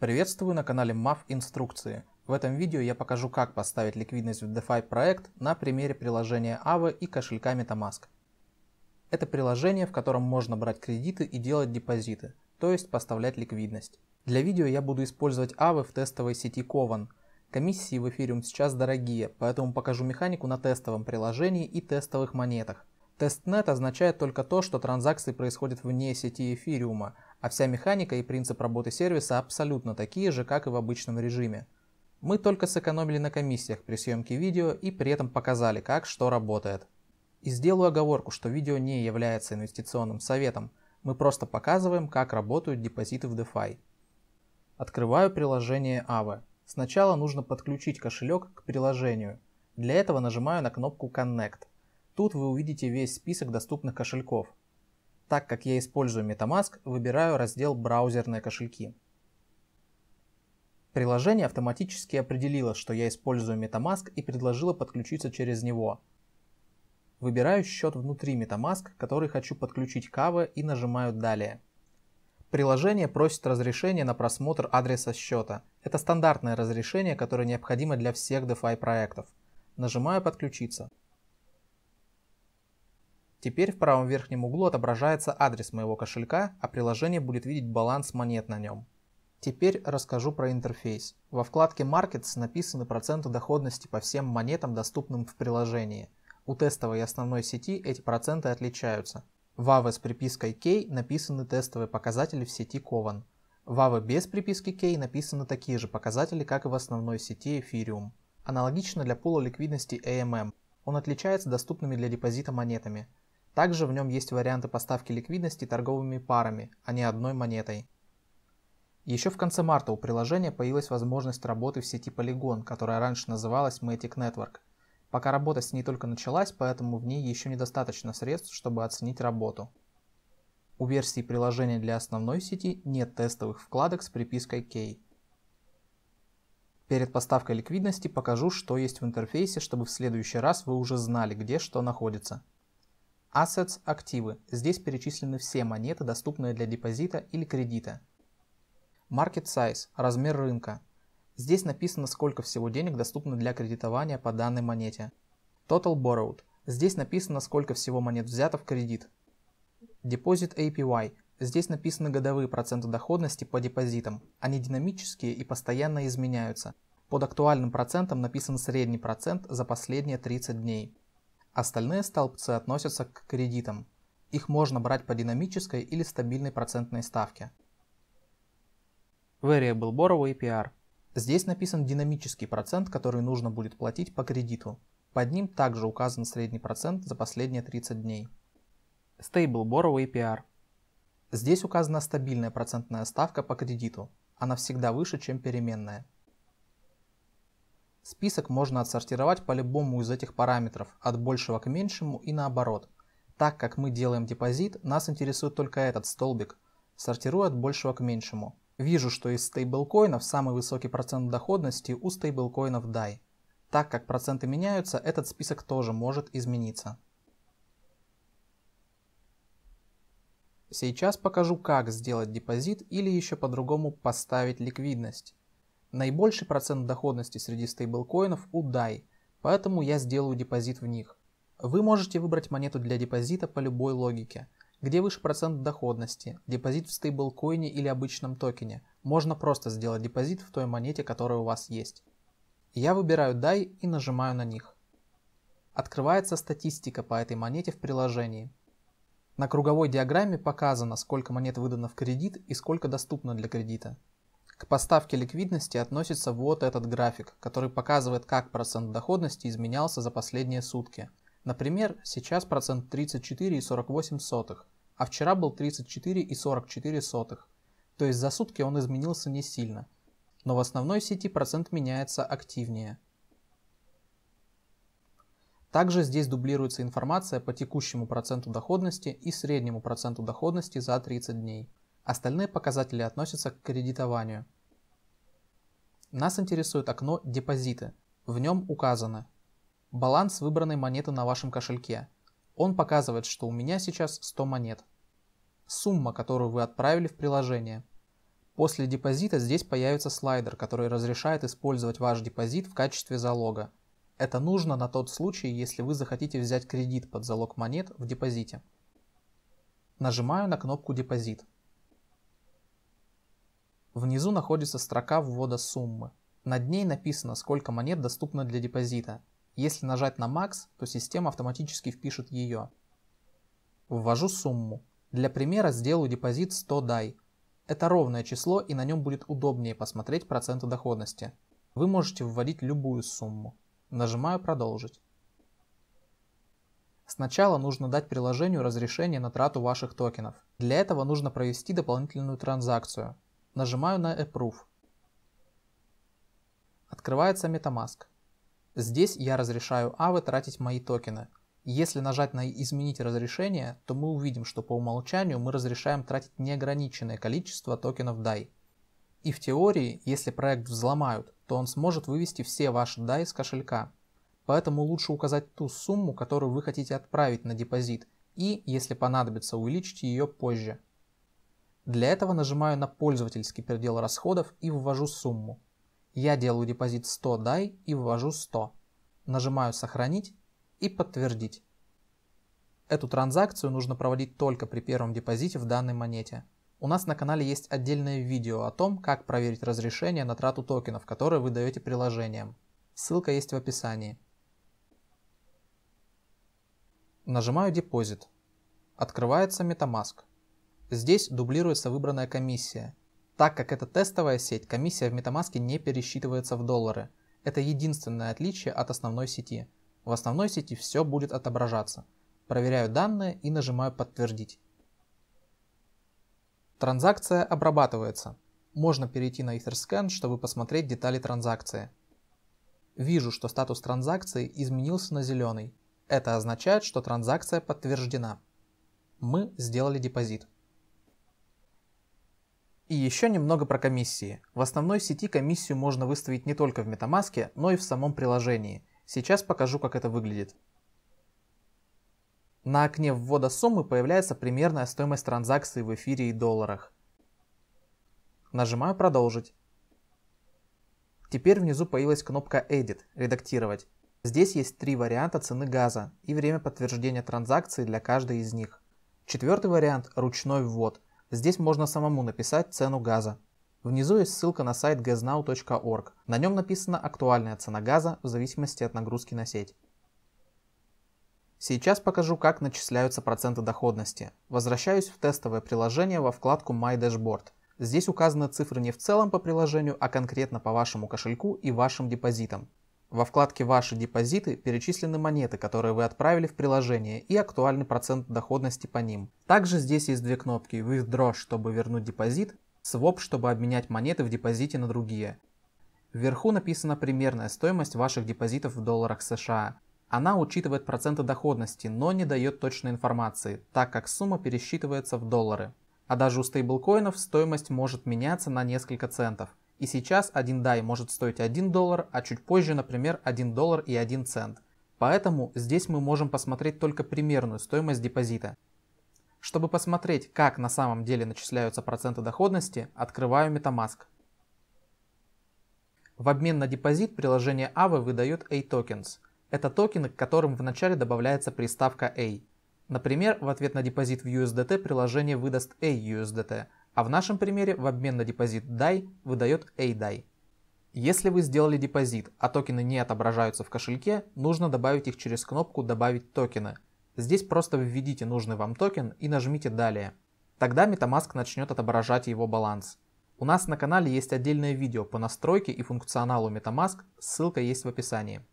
Приветствую на канале MAF Инструкции. В этом видео я покажу, как поставить ликвидность в DeFi проект на примере приложения Aave и кошелька Metamask. Это приложение, в котором можно брать кредиты и делать депозиты, то есть поставлять ликвидность. Для видео я буду использовать Aave в тестовой сети Kovan. Комиссии в эфириум сейчас дорогие, поэтому покажу механику на тестовом приложении и тестовых монетах. Тестнет означает только то, что транзакции происходят вне сети эфириума, а вся механика и принцип работы сервиса абсолютно такие же, как и в обычном режиме. Мы только сэкономили на комиссиях при съемке видео и при этом показали, как что работает. И сделаю оговорку, что видео не является инвестиционным советом. Мы просто показываем, как работают депозиты в DeFi. Открываю приложение Aave. Сначала нужно подключить кошелек к приложению. Для этого нажимаю на кнопку Connect. Тут вы увидите весь список доступных кошельков – так как я использую MetaMask, выбираю раздел «Браузерные кошельки». Приложение автоматически определило, что я использую MetaMask и предложило подключиться через него. Выбираю счет внутри MetaMask, который хочу подключить к Aave и нажимаю «Далее». Приложение просит разрешение на просмотр адреса счета. Это стандартное разрешение, которое необходимо для всех DeFi проектов. Нажимаю «Подключиться». Теперь в правом верхнем углу отображается адрес моего кошелька, а приложение будет видеть баланс монет на нем. Теперь расскажу про интерфейс. Во вкладке Markets написаны проценты доходности по всем монетам, доступным в приложении. У тестовой и основной сети эти проценты отличаются. В AVE с припиской K написаны тестовые показатели в сети Kovan. В AVE без приписки K написаны такие же показатели, как и в основной сети Ethereum. Аналогично для пула ликвидности AMM. «Эм эм». Он отличается доступными для депозита монетами – также в нем есть варианты поставки ликвидности торговыми парами, а не одной монетой. Еще в конце марта у приложения появилась возможность работы в сети Polygon, которая раньше называлась Matic Network. Пока работа с ней только началась, поэтому в ней еще недостаточно средств, чтобы оценить работу. У версии приложения для основной сети нет тестовых вкладок с припиской Key. Перед поставкой ликвидности покажу, что есть в интерфейсе, чтобы в следующий раз вы уже знали, где что находится. Assets – активы. Здесь перечислены все монеты, доступные для депозита или кредита. Market Size – размер рынка. Здесь написано, сколько всего денег доступно для кредитования по данной монете. Total Borrowed – здесь написано, сколько всего монет взято в кредит. Deposit APY – здесь написаны годовые проценты доходности по депозитам. Они динамические и постоянно изменяются. Под актуальным процентом написан средний процент за последние 30 дней. Остальные столбцы относятся к кредитам. Их можно брать по динамической или стабильной процентной ставке. Variable Borrow APR. Здесь написан динамический процент, который нужно будет платить по кредиту. Под ним также указан средний процент за последние 30 дней. Stable Borrow APR. Здесь указана стабильная процентная ставка по кредиту. Она всегда выше, чем переменная. Список можно отсортировать по любому из этих параметров, от большего к меньшему и наоборот. Так как мы делаем депозит, нас интересует только этот столбик. Сортирую от большего к меньшему. Вижу, что из стейблкоинов самый высокий процент доходности у стейблкоинов DAI. Так как проценты меняются, этот список тоже может измениться. Сейчас покажу, как сделать депозит или еще по-другому поставить ликвидность. Наибольший процент доходности среди стейблкоинов у DAI, поэтому я сделаю депозит в них. Вы можете выбрать монету для депозита по любой логике. Где выше процент доходности, депозит в стейблкоине или обычном токене, можно просто сделать депозит в той монете, которая у вас есть. Я выбираю DAI и нажимаю на них. Открывается статистика по этой монете в приложении. На круговой диаграмме показано, сколько монет выдано в кредит и сколько доступно для кредита. К поставке ликвидности относится вот этот график, который показывает, как процент доходности изменялся за последние сутки. Например, сейчас процент 34,48, а вчера был 34,44. То есть за сутки он изменился не сильно. Но в основной сети процент меняется активнее. Также здесь дублируется информация по текущему проценту доходности и среднему проценту доходности за 30 дней. Остальные показатели относятся к кредитованию. Нас интересует окно «Депозиты». В нем указано баланс выбранной монеты на вашем кошельке. Он показывает, что у меня сейчас 100 монет. Сумма, которую вы отправили в приложение. После депозита здесь появится слайдер, который разрешает использовать ваш депозит в качестве залога. Это нужно на тот случай, если вы захотите взять кредит под залог монет в депозите. Нажимаю на кнопку «Депозит». Внизу находится строка ввода суммы. Над ней написано, сколько монет доступно для депозита. Если нажать на «Макс», то система автоматически впишет ее. Ввожу сумму. Для примера сделаю депозит 100 дай. Это ровное число и на нем будет удобнее посмотреть проценты доходности. Вы можете вводить любую сумму. Нажимаю «Продолжить». Сначала нужно дать приложению разрешение на трату ваших токенов. Для этого нужно провести дополнительную транзакцию. Нажимаю на Approve. Открывается MetaMask. Здесь я разрешаю Aave тратить мои токены. Если нажать на «Изменить разрешение», то мы увидим, что по умолчанию мы разрешаем тратить неограниченное количество токенов DAI. И в теории, если проект взломают, то он сможет вывести все ваши DAI с кошелька. Поэтому лучше указать ту сумму, которую вы хотите отправить на депозит, и, если понадобится, увеличить ее позже. Для этого нажимаю на пользовательский передел расходов и ввожу сумму. Я делаю депозит 100 DAI и ввожу 100. Нажимаю «Сохранить» и «Подтвердить». Эту транзакцию нужно проводить только при первом депозите в данной монете. У нас на канале есть отдельное видео о том, как проверить разрешение на трату токенов, которые вы даете приложением. Ссылка есть в описании. Нажимаю «Депозит». Открывается MetaMask – Здесь дублируется выбранная комиссия. Так как это тестовая сеть, комиссия в MetaMask не пересчитывается в доллары. Это единственное отличие от основной сети. В основной сети все будет отображаться. Проверяю данные и нажимаю «Подтвердить». Транзакция обрабатывается. Можно перейти на EtherScan, чтобы посмотреть детали транзакции. Вижу, что статус транзакции изменился на зеленый. Это означает, что транзакция подтверждена. Мы сделали депозит. И еще немного про комиссии. В основной сети комиссию можно выставить не только в MetaMask, но и в самом приложении. Сейчас покажу, как это выглядит. На окне ввода суммы появляется примерная стоимость транзакции в эфире и долларах. Нажимаю «Продолжить». Теперь внизу появилась кнопка «Edit» – «Редактировать». Здесь есть три варианта цены газа и время подтверждения транзакции для каждой из них. Четвертый вариант – ручной ввод – Здесь можно самому написать цену газа. Внизу есть ссылка на сайт gaznow.org. На нем написана актуальная цена газа в зависимости от нагрузки на сеть. Сейчас покажу, как начисляются проценты доходности. Возвращаюсь в тестовое приложение во вкладку My Dashboard. Здесь указаны цифры не в целом по приложению, а конкретно по вашему кошельку и вашим депозитам. Во вкладке «Ваши депозиты» перечислены монеты, которые вы отправили в приложение, и актуальный процент доходности по ним. Также здесь есть две кнопки «Withdraw», чтобы вернуть депозит, «Swap», чтобы обменять монеты в депозите на другие. Вверху написана примерная стоимость ваших депозитов в долларах США. Она учитывает проценты доходности, но не дает точной информации, так как сумма пересчитывается в доллары. А даже у стейблкоинов стоимость может меняться на несколько центов – и сейчас один дай может стоить 1 доллар, а чуть позже, например, 1 доллар и 1 цент. Поэтому здесь мы можем посмотреть только примерную стоимость депозита. Чтобы посмотреть, как на самом деле начисляются проценты доходности, открываю MetaMask. В обмен на депозит приложение AVE выдает a tokens. Это токены, к которым вначале добавляется приставка A. Например, в ответ на депозит в USDT приложение выдаст A USDT, а в нашем примере в обмен на депозит DAI выдает ADAI. Если вы сделали депозит, а токены не отображаются в кошельке, нужно добавить их через кнопку «Добавить токены». Здесь просто введите нужный вам токен и нажмите «Далее». Тогда MetaMask начнет отображать его баланс. У нас на канале есть отдельное видео по настройке и функционалу MetaMask, ссылка есть в описании.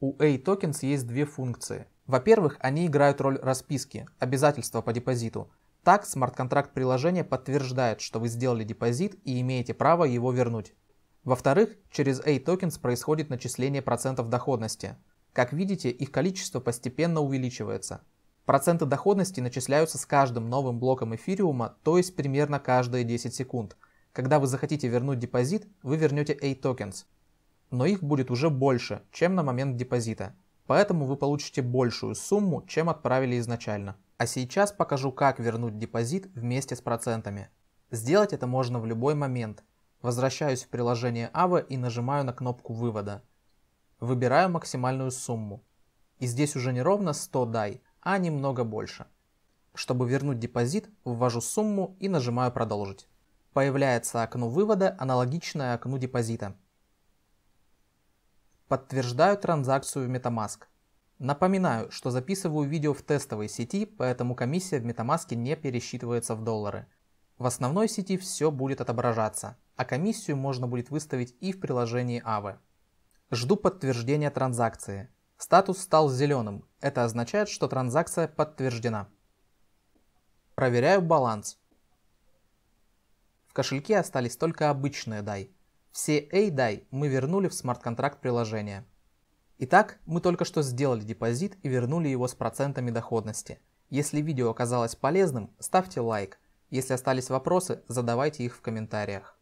У A-Tokens есть две функции. Во-первых, они играют роль расписки, обязательства по депозиту – так, смарт-контракт приложения подтверждает, что вы сделали депозит и имеете право его вернуть. Во-вторых, через A-токенс происходит начисление процентов доходности. Как видите, их количество постепенно увеличивается. Проценты доходности начисляются с каждым новым блоком эфириума, то есть примерно каждые 10 секунд. Когда вы захотите вернуть депозит, вы вернете A-токенс. Но их будет уже больше, чем на момент депозита. Поэтому вы получите большую сумму, чем отправили изначально. А сейчас покажу, как вернуть депозит вместе с процентами. Сделать это можно в любой момент. Возвращаюсь в приложение AVA и нажимаю на кнопку вывода. Выбираю максимальную сумму. И здесь уже не ровно 100 дай, а немного больше. Чтобы вернуть депозит, ввожу сумму и нажимаю «Продолжить». Появляется окно вывода, аналогичное окну депозита. Подтверждаю транзакцию в MetaMask – Напоминаю, что записываю видео в тестовой сети, поэтому комиссия в MetaMask не пересчитывается в доллары. В основной сети все будет отображаться, а комиссию можно будет выставить и в приложении AVE. Жду подтверждения транзакции. Статус стал зеленым. Это означает, что транзакция подтверждена. Проверяю баланс. В кошельке остались только обычные DAI. Все A-DAI мы вернули в смарт-контракт приложения. Итак, мы только что сделали депозит и вернули его с процентами доходности. Если видео оказалось полезным, ставьте лайк. Если остались вопросы, задавайте их в комментариях.